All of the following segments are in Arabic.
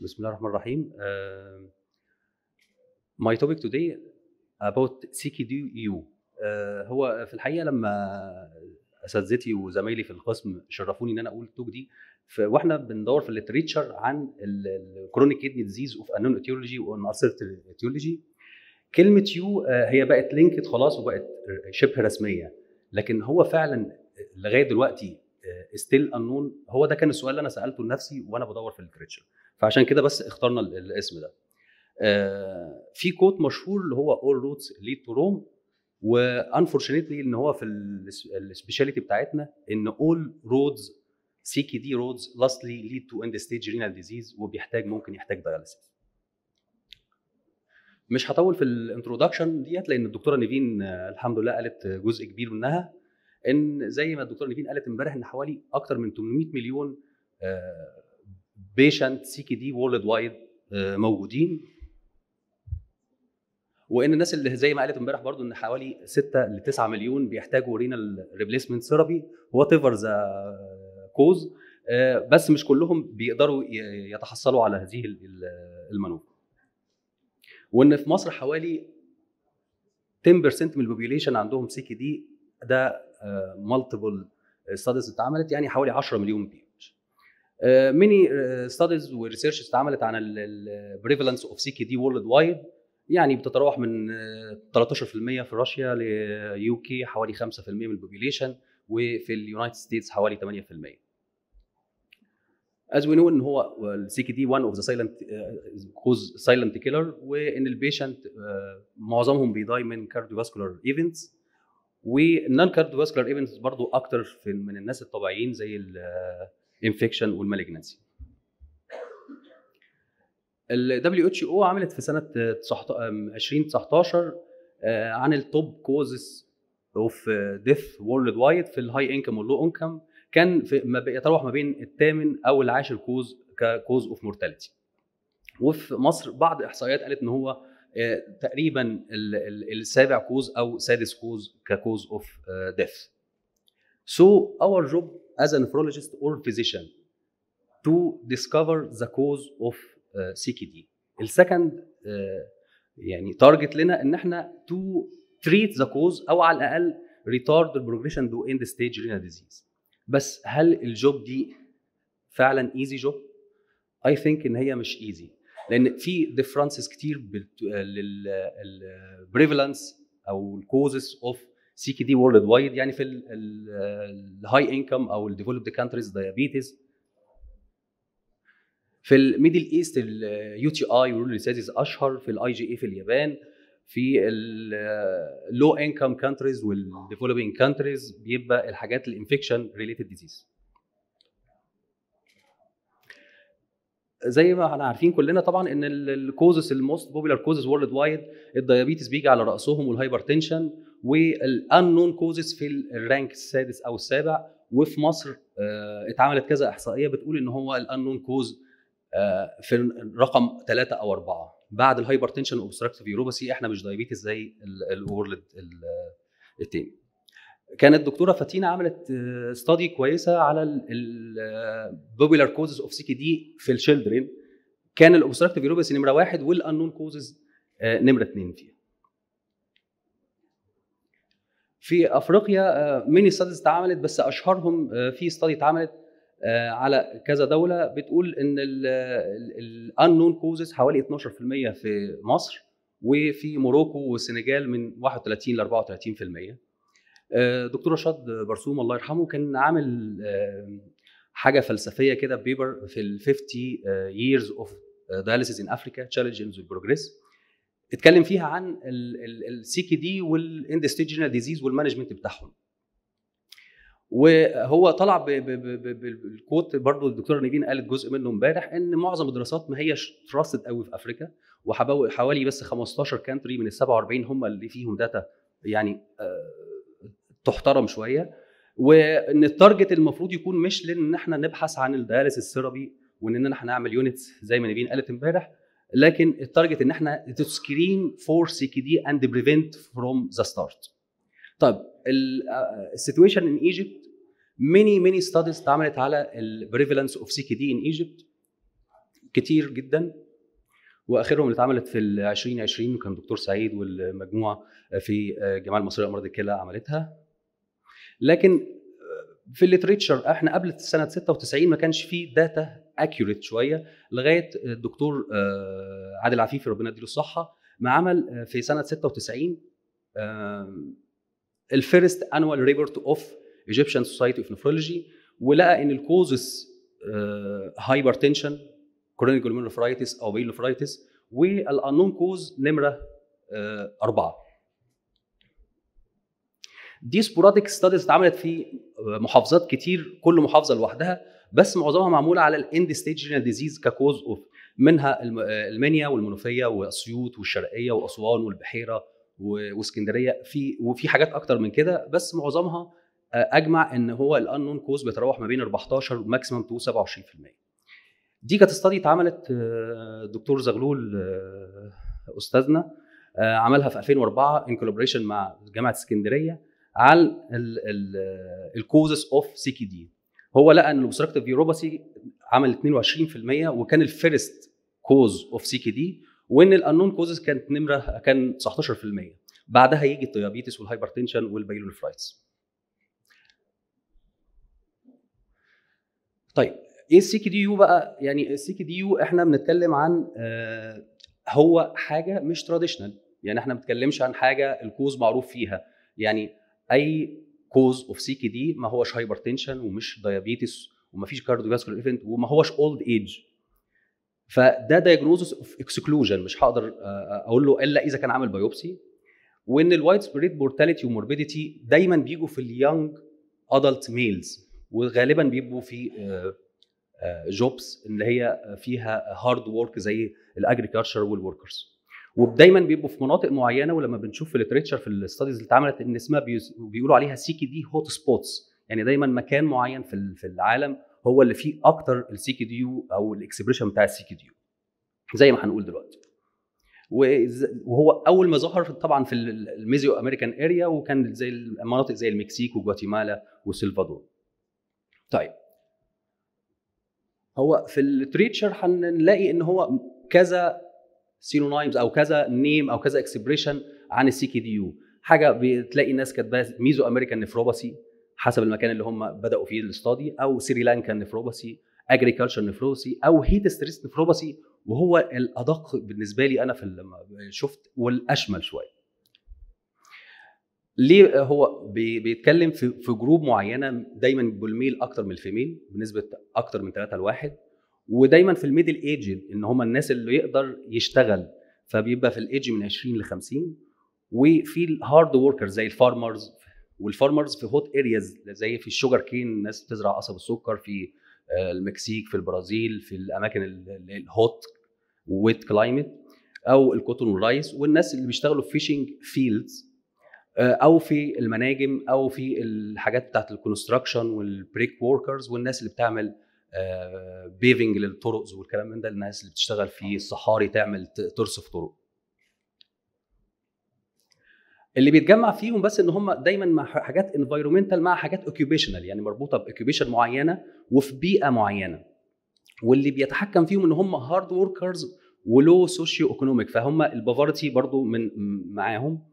بسم الله الرحمن الرحيم ماي توبيك توداي اباوت سي كي دي يو هو في الحقيقه لما اساتذتي وزمايلي في القسم شرفوني ان انا اقول التوك دي واحنا بندور في الليتريتشر عن الكرونيك كيدني ديزيز اوف انون اتيولوجي وان اتيولوجي كلمه يو آه، هي بقت لينكد خلاص وبقت شبه رسميه لكن هو فعلا لغايه دلوقتي ستيل آه، انون هو ده كان السؤال اللي انا سالته لنفسي وانا بدور في الليتريتشر فعشان كده بس اخترنا الاسم ده آه، في كوت مشهور اللي هو اول روتس ليد تو روم وانفورشنتلي ان هو في السبيشاليتي بتاعتنا ان اول رودز سي كي دي رودز لاستلي ليد تو اند ستيج رينال ديزيز وبيحتاج ممكن يحتاج دياليسيس مش هطول في الانترودكشن ديت لان الدكتوره نيفين آه، الحمد لله قالت جزء كبير منها ان زي ما الدكتوره نيفين قالت امبارح ان حوالي اكتر من 800 مليون آه، بيشنت سي كي دي وورلد وايد موجودين وان الناس اللي زي ما قالت امبارح برضو ان حوالي 6 ل 9 مليون بيحتاجوا رينال ريبليسمنت ثيرابي وات ايفر ذا كوز بس مش كلهم بيقدروا يتحصلوا على هذه المانوفر وان في مصر حوالي 10% من البوبيوليشن عندهم سي كي دي ده مالتيبل آه، ستاديز آه، اتعملت يعني حوالي 10 مليون بيبي ميني ستاديز وريسيرش اتعملت عن البريفالنس اوف سي كي دي وورلد وايد يعني بتتراوح من 13% آه، في روسيا ليو كي حوالي 5% من البوبيليشن وفي اليونايتد ستيتس حوالي 8% از وي نو ان هو السي كي دي 1 اوف ذا سايلنت كوز سايلنت كيلر وان البيشنت آه، معظمهم بيضاي من events ايفنتس والنون كارديوفاسكولار ايفنتس برضو اكتر في من الناس الطبيعيين زي آه، الانفكشن والمالجنسي ال WHO عملت في سنه 2019 آه، عن التوب كوزز اوف ديث وورلد وايد في الهاي انكم واللو انكم كان في ما يتراوح ما بين الثامن او العاشر كوز ككوز اوف مورتاليتي وفي مصر بعض الاحصائيات قالت ان هو آه، تقريبا السابع كوز او سادس كوز ككوز اوف ديث سو اور جوب as a nephrologist or physician to discover the cause of uh, CKD. السكند uh, يعني target لنا ان احنا to treat the cause او على الاقل retard the progression to end stage renal disease. بس هل الجوب دي فعلا easy job؟ I think ان هي مش easy. لان في differences كتير prevalence او causes of سي كي دي وورلد وايد يعني في الهاي انكم او الديفلوبد كانتريز ديابيتيز في الميدل ايست اليو تي اي ورول اشهر في الاي جي اي e, في اليابان في اللو انكم كانتريز والديفلوبينج كانتريز بيبقى الحاجات الانفكشن ريليتد ديزيز زي ما احنا عارفين كلنا طبعا ان الكوزس الموست بوبولار كوزس وورلد وايد الدايابيتس بيجي على راسهم والهايبرتنشن والانون كوزز في الرانك السادس او السابع وفي مصر آه، اتعملت كذا احصائيه بتقول ان هو الانون آه، كوز في رقم ثلاثة او أربعة بعد الهايبرتنشن اوبستراكتيف يوروباسي احنا مش دايابيتس زي الاورلد التاني كانت الدكتوره فاتينا عملت ستادي آه، كويسه على البوبولار كوزز اوف سي دي في الشيلدرين كان الاوبستراكتيف يوروباسي نمره واحد والانون كوزز نمره اثنين فيها في افريقيا ميني آه، ستاديز اتعملت بس اشهرهم آه، في ستادي اتعملت آه، على كذا دوله بتقول ان الانون كوزز حوالي 12% في مصر وفي موروكو والسنغال من 31 ل 34% دكتور رشاد برسوم الله يرحمه كان عامل حاجه فلسفيه كده بيبر في ال 50 years of dialysis in Africa challenges and progress اتكلم فيها عن السي كي دي والاندستيجنال ديزيز والمانجمنت بتاعهم وهو طلع بالكوت برضو الدكتوره نيفين قالت جزء منه امبارح ان معظم الدراسات ما هيش تراستد قوي في افريكا وحوالي بس 15 كانتري من ال 47 هم اللي فيهم داتا يعني آه، تحترم شويه وان التارجت المفروض يكون مش لان احنا نبحث عن الدياليسيس السيرابي وان احنا نعمل يونتس زي ما نيفين قالت امبارح لكن التارجت ان احنا تو سكرين فور سي كي دي اند بريفنت فروم ذا ستارت طيب السيتويشن ان ايجيبت ميني ميني ستاديز اتعملت على البريفالنس اوف سي كي دي ان ايجيبت كتير جدا واخرهم اللي اتعملت في 2020 كان دكتور سعيد والمجموعه في آه، جمعيه المصريه لامراض الكلى عملتها لكن آه، في الليتريتشر احنا قبل سنه 96 ما كانش فيه داتا اكيوريت شويه لغايه الدكتور آه، عادل عفيفي ربنا يديله الصحه ما عمل آه، في سنه 96 الفيرست انوال ريبورت اوف ايجيبشن سوسايتي اوف نفرولوجي ولقى ان الكوزز هايبر تنشن كرونيك او بيل نفرايتس والانون كوز نمره آه، اربعه دي سبوراديك ستاديز اتعملت في محافظات كتير كل محافظه لوحدها بس معظمها معموله على الاند ستيج ديزيز ككوز اوف منها المنيا والمنوفيه واسيوط والشرقيه واسوان والبحيره واسكندريه في وفي حاجات اكتر من كده بس معظمها آه، اجمع ان هو الانون كوز بيتراوح ما بين 14 ماكسيمم تو 27% دي كانت ستادي اتعملت آه، دكتور زغلول آه، استاذنا عملها في 2004 ان كولابريشن مع جامعه اسكندريه على الكوزس اوف سي كي دي هو لقى ان الاوبستراكتيف فيوروباثي عمل 22% وكان الفيرست كوز اوف سي كي دي وان الانون كوزز كانت نمره كان 19% بعدها يجي الديابيتس والهايبرتنشن والبايلونفرايتس طيب ايه السي كي دي يو بقى يعني السي كي دي يو احنا بنتكلم عن آه هو حاجه مش تراديشنال يعني احنا ما بنتكلمش عن حاجه الكوز معروف فيها يعني اي كوز اوف سي كي دي ما هوش هايبر تنشن ومش دايابيتس وما فيش كارديوفاسكولار ايفنت وما هوش اولد ايج فده دايجنوزس اوف اكسكلوجن مش هقدر آه، اقول له الا اذا كان عامل بايوبسي وان الوايد سبريد مورتاليتي وموربيديتي دايما بيجوا في اليونج ادلت ميلز وغالبا بيبقوا في جوبس آه، آه، اللي هي فيها هارد وورك زي الاجريكلتشر والوركرز ودايما بيبقوا في مناطق معينه ولما بنشوف في الليتريتشر في الاستاديز اللي اتعملت ان اسمها بيقولوا عليها سي كي دي هوت سبوتس يعني دايما مكان معين في في العالم هو اللي فيه اكتر السي كي دي او الاكسبريشن بتاع السي كي دي زي ما هنقول دلوقتي وهو اول ما ظهر طبعا في الميزيو امريكان اريا وكان زي المناطق زي المكسيك وجواتيمالا والسلفادور طيب هو في الليتريتشر هنلاقي ان هو كذا سينونايمز او كذا نيم او كذا اكسبريشن عن السي كي دي يو حاجه بتلاقي الناس كاتباها ميزو امريكان نفروباسي حسب المكان اللي هم بداوا فيه الاستادي او سريلانكا نفروباسي اجريكلتشر نفروباسي او هيت ستريس نفروباسي وهو الادق بالنسبه لي انا في لما شفت والاشمل شويه ليه هو بيتكلم في في جروب معينه دايما بالميل اكتر من الفيميل بنسبه اكتر من 3 ل 1 ودايما في الميدل ايج ان هم الناس اللي يقدر يشتغل فبيبقى في الايج من 20 ل 50 وفي الهارد وركرز زي الفارمرز والفارمرز في هوت ارياز زي في الشوجر كين الناس بتزرع قصب السكر في آه، المكسيك في البرازيل في الاماكن الهوت ويت كلايمت او الكوتون والرايس والناس اللي بيشتغلوا في فيشنج فيلدز آه، او في المناجم او في الحاجات بتاعت الكونستراكشن والبريك وركرز والناس اللي بتعمل بيفنج للطرق والكلام من ده الناس اللي بتشتغل في الصحاري تعمل ترصف طرق اللي بيتجمع فيهم بس ان هم دايما مع حاجات انفايرومنتال مع حاجات اوكيوبيشنال يعني مربوطه باوكيوبيشن معينه وفي بيئه معينه واللي بيتحكم فيهم ان هم هارد وركرز ولو سوشيو ايكونوميك فهم البافارتي برضو من معاهم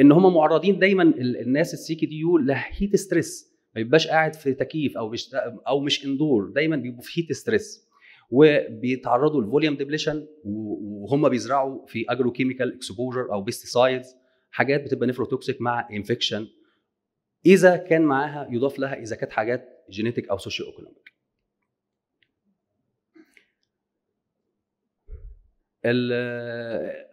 ان هم معرضين دايما الناس السي كي دي يو لهيت ستريس ما بيبقاش قاعد في تكييف او بيشت... او مش اندور دايما بيبقوا في هيت ستريس وبيتعرضوا لفوليوم ديبليشن وهم بيزرعوا في اجرو كيميكال اكسبوجر او بيستسايدز حاجات بتبقى توكسيك مع انفكشن اذا كان معاها يضاف لها اذا كانت حاجات جينيتك او سوشيو ايكونوميك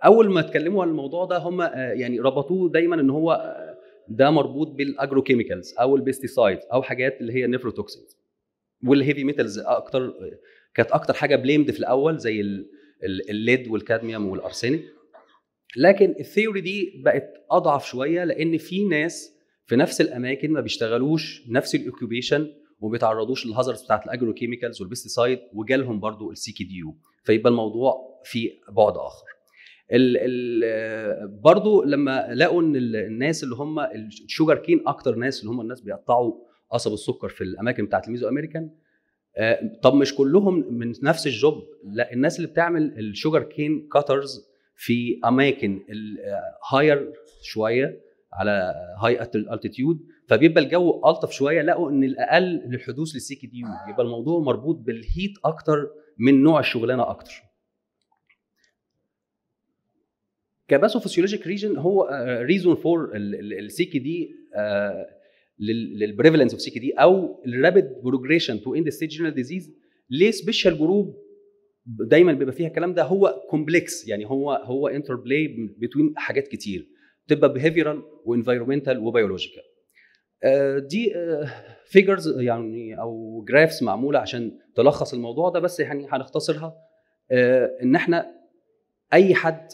اول ما اتكلموا عن الموضوع ده هم آه، يعني ربطوه دايما ان هو آه، ده مربوط بالاجروكيميكالز او البيستيسايد او حاجات اللي هي النيفروتوكسينز والهيفي ميتالز اكتر كانت اكتر حاجه بليمد في الاول زي الليد والكادميوم والارسنيك لكن الثيوري دي بقت اضعف شويه لان في ناس في نفس الاماكن ما بيشتغلوش نفس الاوكيبيشن وما بيتعرضوش للهازرز بتاعت الاجروكيميكالز والبيستيسايد وجالهم برضو السي كي دي يو فيبقى الموضوع في بعد اخر ال ال برضو لما لقوا ان الناس اللي هم الشوجر كين اكتر ناس اللي هم الناس بيقطعوا قصب السكر في الاماكن بتاعت الميزو امريكان آه، طب مش كلهم من نفس الجوب لا الناس اللي بتعمل الشوجر كين كاترز في اماكن هاير شويه على هاي التيتيود فبيبقى الجو الطف شويه لقوا ان الاقل للحدوث للسي كي دي يبقى الموضوع مربوط بالهيت اكتر من نوع الشغلانه اكتر فسيولوجيك ريجن هو ريزون فور السي كي دي للبريفالنس اوف سي كي دي او الرابيد بروجريشن تو اند ستيج جنرال ديزيز ليه سبيشال جروب دايما بيبقى فيها الكلام ده هو كومبلكس يعني هو هو انتر بلاي بتوين حاجات كتير بتبقى بيهيفيرال وانفيرومنتال وبيولوجيكال دي فيجرز آه، يعني او جرافس معموله عشان تلخص الموضوع ده بس يعني هنختصرها آه، ان احنا اي حد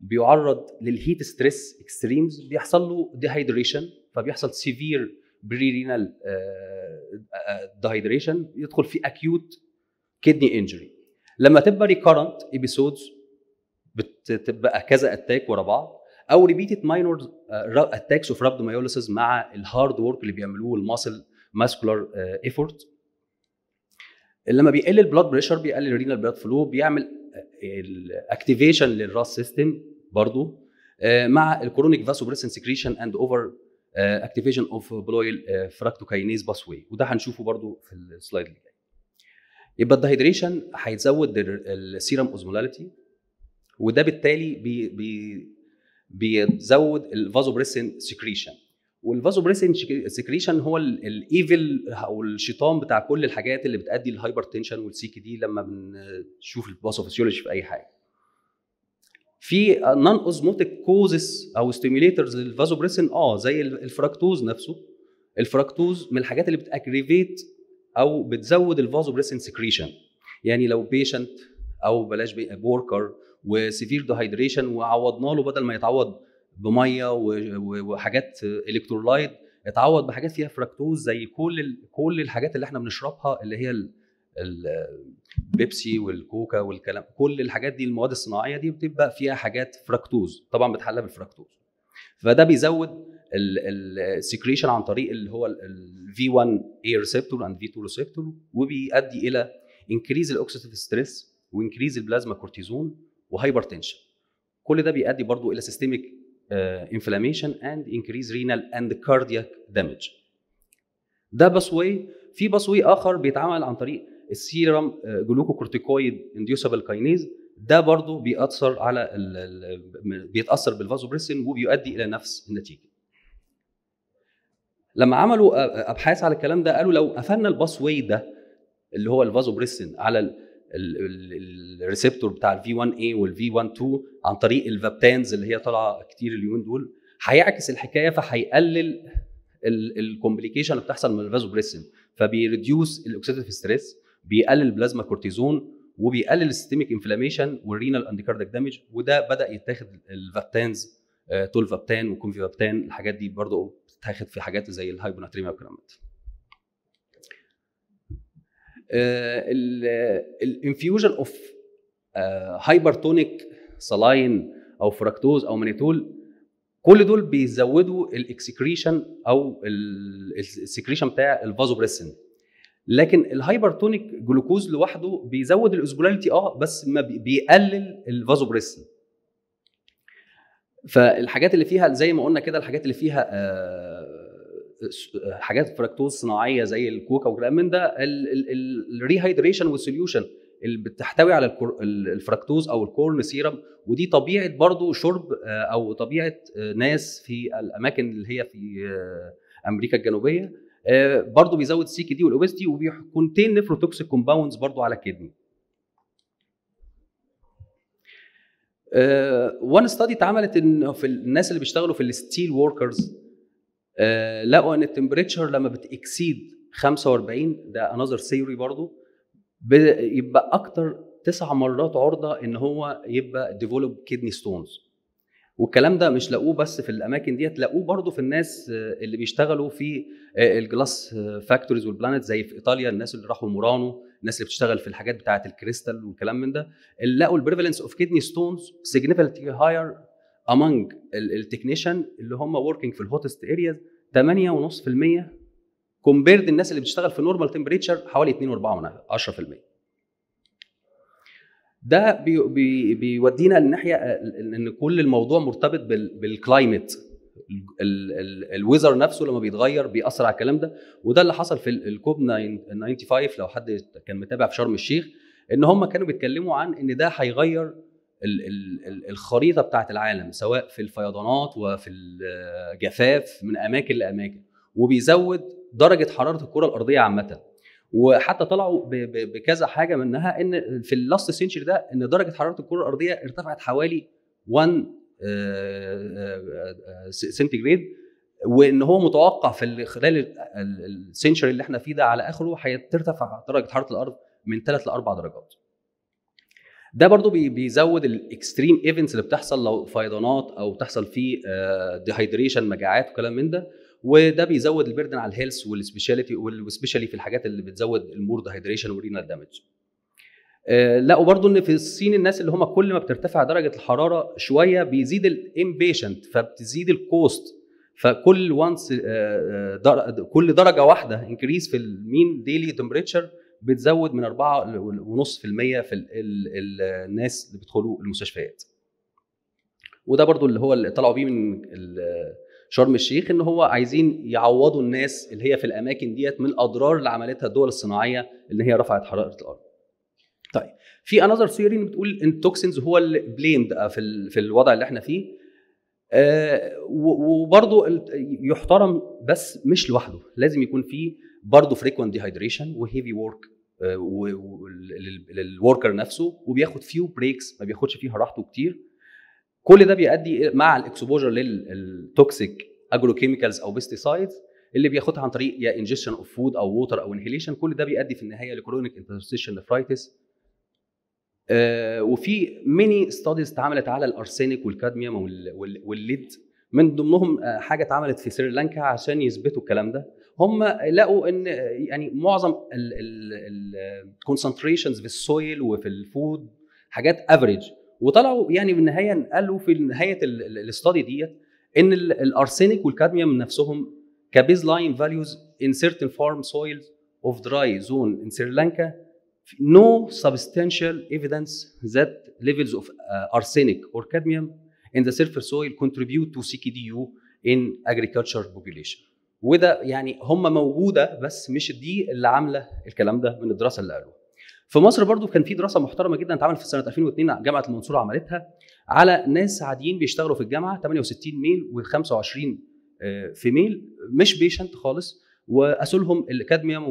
بيعرض للهيت ستريس اكستريمز بيحصل له ديهايدريشن فبيحصل سيفير بري رينال ديهايدريشن يدخل في اكيوت كدني انجري لما تبقى ريكارنت ابيسودز بتبقى كذا اتاك ورا بعض او ريبيتد ماينور اتاكس اوف رابد مع الهارد وورك اللي بيعملوه الماسل ماسكولار ايفورت آه، لما بيقل البلاد بريشر بيقلل الرينال بلاد فلو بيعمل الاكتيفيشن للراس سيستم برضو آه، مع الكورونيك بريسن سكريشن اند اوفر اكتيفيشن اوف بلويل فراكتوكاينيز واي وده هنشوفه برضو في السلايد اللي جاي يبقى الدهيدريشن هيزود السيرم اوزمولاليتي وده بالتالي بي بي بيزود سكريشن والفازو بريسين سكريشن هو الايفل او الشيطان بتاع كل الحاجات اللي بتادي للهايبر تنشن والسي كي دي لما بنشوف الباثوفيسيولوجي في اي حاجه في نون اوزموتيك كوزس او ستيميليترز للفازوبريسين اه زي الفراكتوز نفسه الفراكتوز من الحاجات اللي بتاجريفيت او بتزود الفازوبريسين سكريشن يعني لو بيشنت او بلاش وركر وسيفير دهايدريشن وعوضنا له بدل ما يتعوض بميه وحاجات الكترولايت اتعوض بحاجات فيها فراكتوز زي كل كل الحاجات اللي احنا بنشربها اللي هي البيبسي والكوكا والكلام كل الحاجات دي المواد الصناعيه دي بتبقى فيها حاجات فراكتوز طبعا بتحلى بالفراكتوز فده بيزود السكريشن عن طريق اللي هو الفي 1 اي ريسبتور اند في 2 ريسبتور وبيؤدي الى انكريز الاوكسيديف ستريس وانكريز البلازما كورتيزون وهايبرتنشن كل ده بيؤدي برضو الى سيستميك آه، inflammation and increase renal and cardiac damage. ده باسوي في باسوي اخر بيتعمل عن طريق السيرم جلوكوكورتيكويد انديوسبل كاينيز ده برضه بيأثر على بيتأثر بالفازوبريسين وبيؤدي الى نفس النتيجه. لما عملوا ابحاث على الكلام ده قالوا لو قفلنا الباسوي ده اللي هو الفازوبريسين على الريسبتور بتاع الفي 1 اي والفي 1 2 عن طريق الفابتانز اللي هي طالعه كتير اليومين دول هيعكس الحكايه فهيقلل الكومبليكيشن اللي بتحصل من الفازوبريسن فبيريديوس الاوكسيديتيف ستريس بيقلل بلازما كورتيزون وبيقلل السيستميك انفلاميشن والرينال انديكاردك دامج وده بدا يتاخد الفابتانز تول فابتان وكونفي فابتان الحاجات دي برضه بتتاخد في حاجات زي الهايبوناتريميا والكلام ده الانفيوجن اوف هايبرتونيك سلاين او فراكتوز او مانيتول كل دول بيزودوا الاكسكريشن او السكريشن بتاع الفازوبريسن لكن الهايبرتونيك جلوكوز لوحده بيزود الاسبولاليتي اه بس ما بيقلل الفازوبريسن فالحاجات اللي فيها زي ما قلنا كده الحاجات اللي فيها آه حاجات فركتوز صناعيه زي الكوكا وكلام من ده الريهايدريشن والسوليوشن اللي بتحتوي على الفركتوز او الكورن سيرم ودي طبيعه برضو شرب آه، او طبيعه آه، ناس في الاماكن اللي هي في آه، امريكا الجنوبيه برضو بيزود السي دي والاوبستي وبيكونتين نيفروتوكسيك كومباوندز برضو على الكدني وان ستادي اتعملت ان في الناس اللي بيشتغلوا في الستيل وركرز آه، لقوا ان التمبريتشر لما بتكسيد 45 ده انذر ثيوري برضو يبقى اكتر تسع مرات عرضه ان هو يبقى ديفلوب كيدني ستونز والكلام ده مش لاقوه بس في الاماكن ديت لاقوه برضه في الناس آه، اللي بيشتغلوا في الجلاس فاكتوريز والبلانت زي في ايطاليا الناس اللي راحوا مورانو الناس اللي بتشتغل في الحاجات بتاعه الكريستال والكلام من ده اللي لقوا البريفالنس اوف كيدني ستونز سيجنيفيكانتلي هاير among التكنيشن اللي هم working في الهوتست ارياز 8.5% كومبيرد الناس اللي بتشتغل في نورمال تمبريتشر حوالي 2.4 10% ده بي بي بيودينا للناحيه آه، ان كل الموضوع مرتبط بالكلايمت الويزر نفسه لما بيتغير بيأثر على الكلام ده وده اللي حصل في الكوب 95 لو حد كان متابع في شرم الشيخ ان هم كانوا بيتكلموا عن ان ده هيغير الخريطه بتاعت العالم سواء في الفيضانات وفي الجفاف من اماكن لاماكن وبيزود درجه حراره الكره الارضيه عامه وحتى طلعوا بكذا حاجه منها ان في اللاست سنشري ده ان درجه حراره الكره الارضيه ارتفعت حوالي 1 سنتيجريد آه، آه، آه، وان هو متوقع في خلال السنشري اللي احنا فيه ده على اخره هترتفع درجه حراره الارض من 3 ل 4 درجات ده برضو بيزود الاكستريم ايفنتس اللي بتحصل لو فيضانات او بتحصل فيه ديهايدريشن آه، مجاعات وكلام من ده وده بيزود البردن على الهيلث والسبيشاليتي والسبيشالي في الحاجات اللي بتزود المور ديهايدريشن ورينال دامج لقوا برضو ان في الصين الناس اللي هم كل ما بترتفع درجه الحراره شويه بيزيد الامبيشنت فبتزيد الكوست فكل وانس آه، آه، كل درجه واحده انكريز في المين ديلي تمبريتشر بتزود من 4.5% في المية في الناس اللي بيدخلوا المستشفيات وده برضو اللي هو اللي طلعوا بيه من شرم الشيخ ان هو عايزين يعوضوا الناس اللي هي في الاماكن ديت من الاضرار اللي عملتها الدول الصناعيه اللي هي رفعت حراره الارض طيب في انذر ثيوري بتقول ان التوكسينز هو اللي بليمد في في الوضع اللي احنا فيه آه، وبرضه يحترم بس مش لوحده لازم يكون في برضه فريكوينت ديهايدريشن وهيفي ورك للوركر نفسه وبياخد فيو بريكس ما بياخدش فيها راحته كتير كل ده بيؤدي مع الاكسبوجر للتوكسيك اجروكيميكالز او بيستيسايدز اللي بياخدها عن طريق يا انجستشن اوف فود او ووتر او انهيليشن كل ده بيؤدي في النهايه لكرونيك انترستيشن نفرايتس آه، وفي ميني ستاديز اتعملت على الارسنك والكادميوم والليد من ضمنهم آه، حاجه اتعملت في سريلانكا عشان يثبتوا الكلام ده هم لقوا ان يعني معظم الكونسنتريشنز في السويل وفي الفود حاجات افريج وطلعوا يعني في النهايه قالوا في نهايه الاستادي ديت ان الارسنك والكادميوم نفسهم كبيز لاين فاليوز ان سيرتن فارم سويلز اوف دراي زون ان سريلانكا no substantial evidence that levels of uh, arsenic or cadmium in the surface soil contribute to CKDU in agriculture population وده يعني هم موجوده بس مش دي اللي عامله الكلام ده من الدراسه اللي قالوها في مصر برضو كان في دراسه محترمه جدا اتعملت في سنه 2002 جامعه المنصوره عملتها على ناس عاديين بيشتغلوا في الجامعه 68 ميل و25 في ميل مش بيشنت خالص واسولهم الكادميوم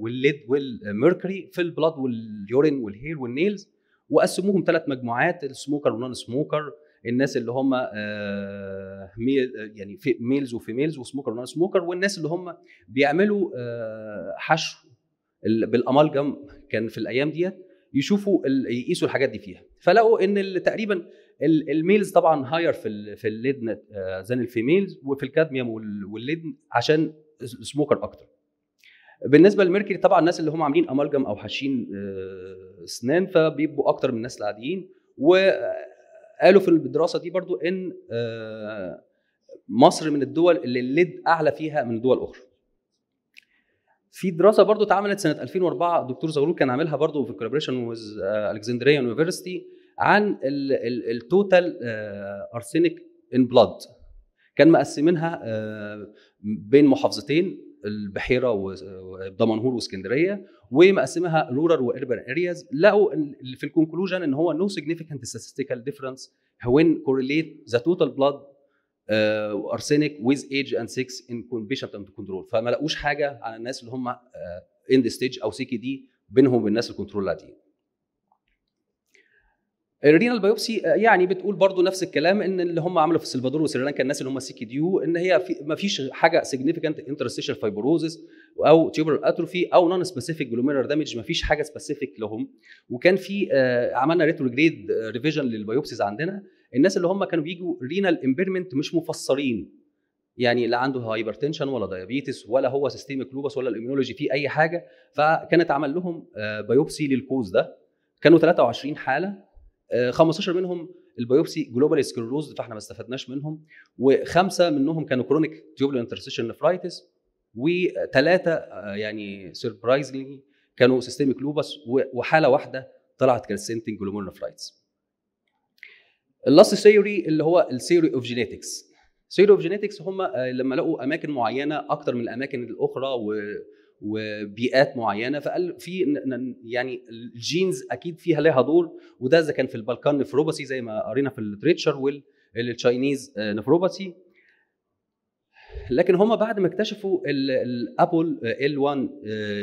والليد والميركوري في البلاد واليورين والهير والنيلز وقسموهم ثلاث مجموعات السموكر والنون سموكر الناس اللي هم ميل آه، يعني في ميلز وفيميلز وسموكر ونون سموكر والناس اللي هم بيعملوا آه، حشو بالامالجم كان في الايام ديت يشوفوا يقيسوا الحاجات دي فيها فلقوا ان تقريبا الميلز طبعا هاير في في الليدن ذان الفيميلز وفي الكادميوم والليدن عشان سموكر اكتر بالنسبه للميركوري طبعا الناس اللي هم عاملين امالجم او حاشين آه، اسنان فبيبقوا اكتر من الناس العاديين وقالوا في الدراسه دي برضو ان آه، مصر من الدول اللي الليد اعلى فيها من دول اخرى في دراسه برضو اتعملت سنه 2004 دكتور زغلول كان عاملها برضو في كولابريشن ويز الكسندريا يونيفرستي عن التوتال ارسينيك ان بلاد كان مقسمينها آه، بين محافظتين البحيره ودمنهور واسكندريه ومقسمها رورال واربن ارياز لقوا في الكونكلوجن ان هو نو سيجنيفيكانت ستاتستيكال ديفرنس وين كورليت ذا توتال بلاد ارسينيك ويز ايج اند and ان بيشنت اند كنترول فما لقوش حاجه على الناس اللي هم اند ذا ستيج او سي كي دي بينهم وبين الناس الكنترول العاديين الرينال بايوبسي آه، يعني بتقول برضو نفس الكلام ان اللي هم عملوا في السلفادور وسريلانكا الناس اللي هم سي كي ديو ان هي في ما فيش حاجه سيجنيفيكانت انترستيشال فايبروزس او تيوبر اتروفي او نون سبيسيفيك جلوميرار دامج ما فيش حاجه سبيسيفيك لهم وكان في آه، عملنا ريتروجريد ريفيجن للبايوبسيز عندنا الناس اللي هم كانوا بيجوا رينال امبيرمنت مش مفسرين يعني لا عنده هايبرتنشن ولا دايابيتس ولا هو سيستيميك لوبس ولا الاميونولوجي فيه اي حاجه فكانت عمل لهم آه، بايوبسي للكوز ده كانوا 23 حاله 15 آه، منهم البيوبسي جلوبال سكلروز فاحنا ما استفدناش منهم وخمسه منهم كانوا كرونيك تيوبل انترسيشن نفرايتس وثلاثه آه، يعني سربرايزلي كانوا سيستميك لوبس وحاله واحده طلعت كالسنتنج جلوبال نفرايتس اللاست ثيوري اللي هو الثيوري اوف جينيتكس ثيوري اوف جينيتكس هم آه، لما لقوا اماكن معينه اكتر من الاماكن الاخرى و وبيئات معينه فقال في يعني الجينز اكيد فيها لها دور وده اذا كان في البلكان نفروباسي زي ما قرينا في الليتريتشر والتشاينيز آه، نفروباسي لكن هما بعد ما اكتشفوا الابل ال 1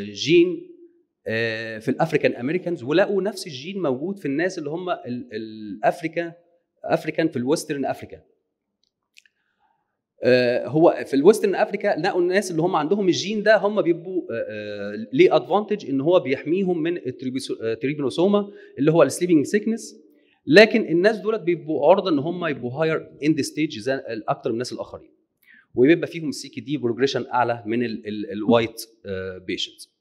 جين آه، آه، في الافريكان امريكانز ولقوا نفس الجين موجود في الناس اللي هم الافريكا افريكان في الويسترن افريكا آه، هو في الويسترن افريكا لقوا الناس اللي هم عندهم الجين ده هم بيبقوا آه، آه، ليه ادفانتج ان هو بيحميهم من التريبنوسوما اللي هو السليبنج سيكنس لكن الناس دولت بيبقوا عرضه ان هم يبقوا هاير اند ستيج اكتر من الناس الاخرين وبيبقى فيهم سي كي دي بروجريشن اعلى من الوايت بيشنتس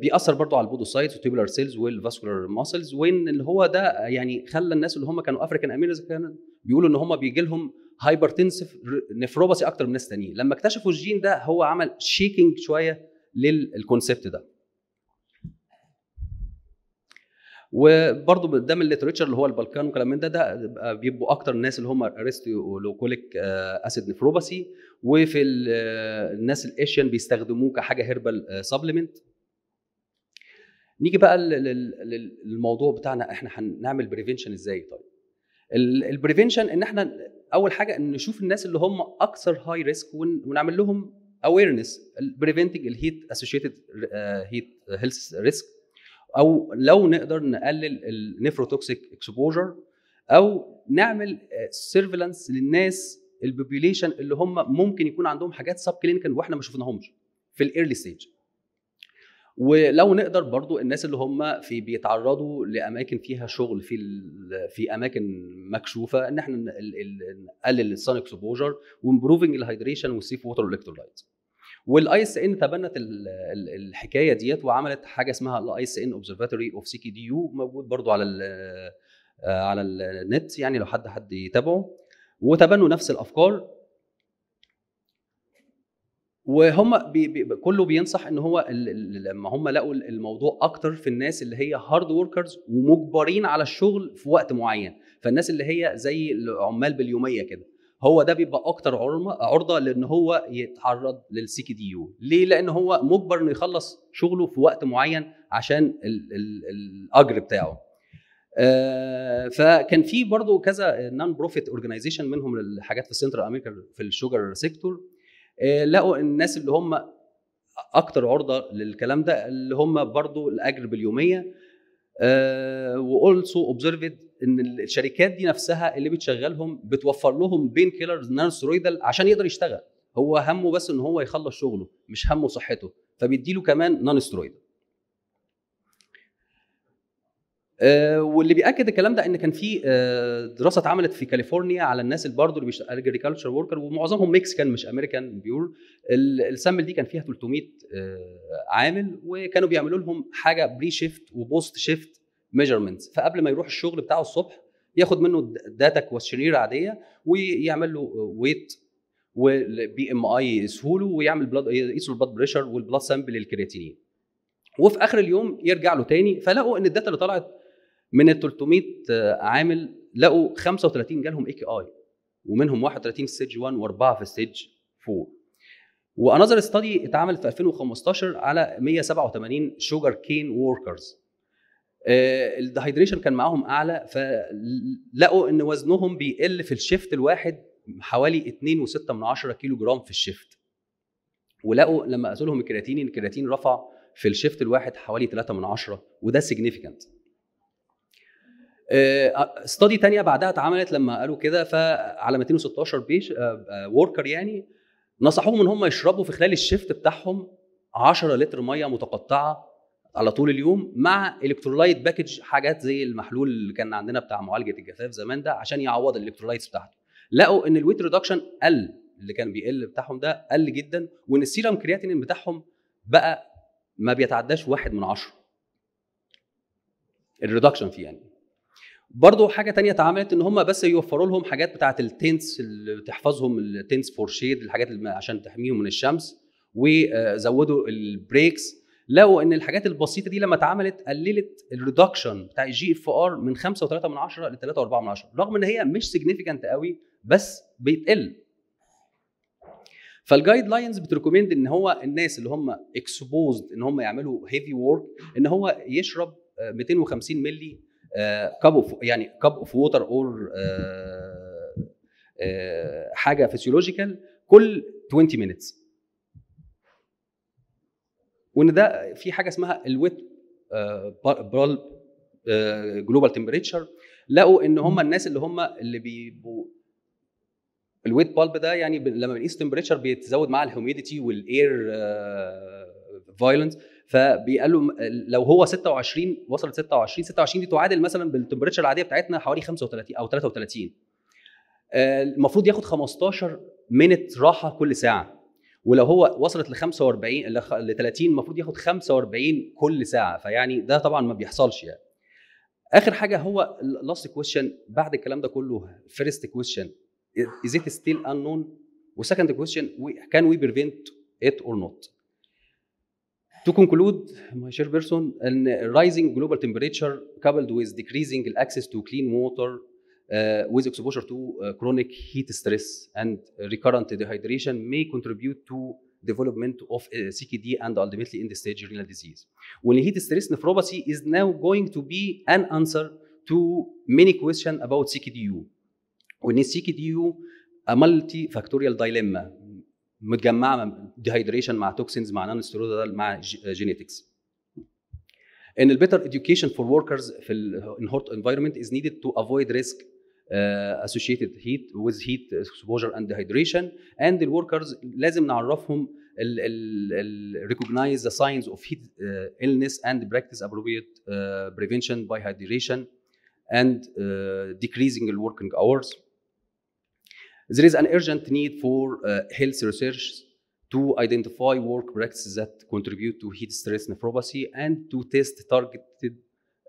بيأثر برضو على البودوسايتس والتيبولار سيلز والفاسكولار ماسلز وان اللي هو ده يعني خلى الناس اللي هم كانوا افريكان اميرز كانوا بيقولوا ان هم بيجي لهم هايبرتنسف نفروباثي اكتر من ناس تانيين لما اكتشفوا الجين ده هو عمل شيكينج شويه للكونسبت ده وبرضه قدام الليتريتشر اللي هو البلكان وكلام من ده ده بيبقوا اكتر الناس اللي هم ارستيولوكوليك اسيد نفروباثي وفي آه، الناس الاشيان بيستخدموه كحاجه هيربال آه، سبلمنت نيجي بقى للموضوع بتاعنا احنا هنعمل بريفنشن ازاي طيب البريفنشن ان احنا اول حاجه ان نشوف الناس اللي هم اكثر هاي ريسك ونعمل لهم اويرنس بريفنتنج الهيت اسوشيتد هيت هيلث ريسك او لو نقدر نقلل النيفروتوكسيك اكسبوجر او نعمل سيرفيلانس آه، للناس البوبيليشن اللي هم ممكن يكون عندهم حاجات سب كلينيكال واحنا ما شفناهمش في الايرلي ستيج ولو نقدر برضو الناس اللي هم في بيتعرضوا لاماكن فيها شغل في في اماكن مكشوفه ان احنا نقلل السان اكسبوجر وامبروفنج الهيدريشن والسيف ووتر الكترولايت والاي اس ان تبنت الحكايه ديت وعملت حاجه اسمها الاي اس ان اوبزرفاتوري اوف سي كي دي يو موجود برضو على الـ آه، على النت يعني لو حد حد يتابعه وتبنوا نفس الافكار وهم بي بي كله بينصح ان هو لما هم لقوا الموضوع اكتر في الناس اللي هي هارد وركرز ومجبرين على الشغل في وقت معين فالناس اللي هي زي العمال باليوميه كده هو ده بيبقى اكتر عرضه لان هو يتعرض للسي كي دي يو ليه لان هو مجبر انه يخلص شغله في وقت معين عشان الاجر بتاعه آه فكان في برضه كذا نون بروفيت اورجانيزيشن منهم الحاجات في سنترال امريكا في الشوجر سيكتور آه، لقوا الناس اللي هم اكتر عرضه للكلام ده اللي هم برضو الاجر باليوميه آه، وقلت اوبزرفد ان الشركات دي نفسها اللي بتشغلهم بتوفر لهم بين كيلرز نانسترويدال عشان يقدر يشتغل هو همه بس ان هو يخلص شغله مش همه صحته فبيديله كمان نانسترويدال آه، واللي بياكد الكلام ده ان كان في آه، دراسه اتعملت في كاليفورنيا على الناس اللي برضه اللي بيشتغلوا اجريكلتشر وركر ومعظمهم مكسيكان مش امريكان بيور السامبل دي كان فيها 300 آه، عامل وكانوا بيعملوا لهم حاجه بري شيفت وبوست شيفت ميجرمنتس فقبل ما يروح الشغل بتاعه الصبح ياخد منه داتا كويشنير عاديه ويعمل له ويت والبي ام اي يسهوله ويعمل بلاد يقيس البلاد بريشر والبلاد سامبل الكرياتينين وفي اخر اليوم يرجع له تاني فلقوا ان الداتا اللي طلعت من ال 300 آه، عامل لقوا 35 جالهم اي كي اي ومنهم 31 في ستيج 1 واربعه في ستيج 4 وانذر ستادي اتعملت في 2015 على 187 شوجر كين وركرز الديهايدريشن كان معاهم اعلى فلقوا ان وزنهم بيقل في الشيفت الواحد حوالي 2.6 كيلو جرام في الشيفت ولقوا لما قاسوا لهم الكرياتين الكرياتين رفع في الشيفت الواحد حوالي 3 من عشرة وده سيجنيفيكانت استادي آه، آه، تانية بعدها اتعملت لما قالوا كده فعلى 216 بيش وركر يعني نصحوهم ان هم يشربوا في خلال الشيفت بتاعهم 10 لتر ميه متقطعه على طول اليوم مع الكترولايت باكج حاجات زي المحلول اللي كان عندنا بتاع معالجه الجفاف زمان ده عشان يعوض الالكترولايتس بتاعته لقوا ان الويت ريدكشن قل اللي كان بيقل بتاعهم ده قل جدا وان السيرم كرياتينين بتاعهم بقى ما بيتعداش واحد من عشرة الريدكشن فيه يعني برضه حاجه تانية اتعملت ان هم بس يوفروا لهم حاجات بتاعه التنس اللي تحفظهم التنس فور شيد الحاجات اللي عشان تحميهم من الشمس وزودوا البريكس لقوا ان الحاجات البسيطه دي لما اتعملت قللت الريدكشن بتاع الجي اف ار من 5.3 ل 3.4 رغم ان هي مش سيجنيفيكانت قوي بس بيتقل فالجايد لاينز بتريكومند ان هو الناس اللي هم اكسبوزد ان هم يعملوا هيفي وورك ان هو يشرب 250 مللي كاب آه، اوف يعني كاب اوف ووتر اور حاجه فيسيولوجيكال كل 20 مينتس وان ده في حاجه اسمها الويت برال جلوبال تمبريتشر لقوا ان هم الناس اللي هم اللي بيبقوا الويت بالب ده يعني لما بنقيس تمبريتشر بيتزود مع الهوميديتي والاير فايلنس فبيقال له لو هو 26 وصلت 26 26 دي تعادل مثلا بالتمبريتشر العاديه بتاعتنا حوالي 35 او 33 آه، المفروض ياخد 15 منت راحه كل ساعه ولو هو وصلت ل 45 ل 30 المفروض ياخد 45 كل ساعه فيعني ده طبعا ما بيحصلش يعني اخر حاجه هو لاست كويشن بعد الكلام ده كله فيرست كويشن از ات ستيل ان نون وسكند كويشن كان وي بريفنت ات اور نوت To conclude, my person, a uh, rising global temperature coupled with decreasing access to clean water uh, with exposure to uh, chronic heat stress and uh, recurrent dehydration may contribute to development of uh, CKD and ultimately end stage renal disease. When heat stress nephropathy is now going to be an answer to many questions about CKDU. When is CKDU a multifactorial dilemma متجمعه ديهايدريشن مع توكسينز مع نان سترودال مع جينيتكس ان البيتر اديوكيشن فور وركرز في الهورت انفايرمنت از نيدد تو افويد ريسك اسوشيتد هيت ويز هيت اكسبوجر اند ديهايدريشن اند الوركرز لازم نعرفهم ريكوجنايز ذا ساينز اوف هيت illness اند براكتس ابروبريت بريفنشن باي هايدريشن اند decreasing الوركينج اورز There is an urgent need for uh, health research to identify work practices that contribute to heat stress nephropathy and to test targeted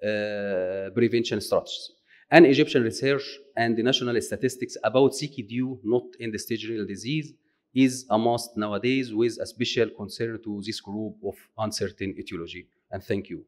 uh, prevention strategies. And Egyptian research and the national statistics about CKD, not in the stage disease, is a must nowadays with a special concern to this group of uncertain etiology. And thank you.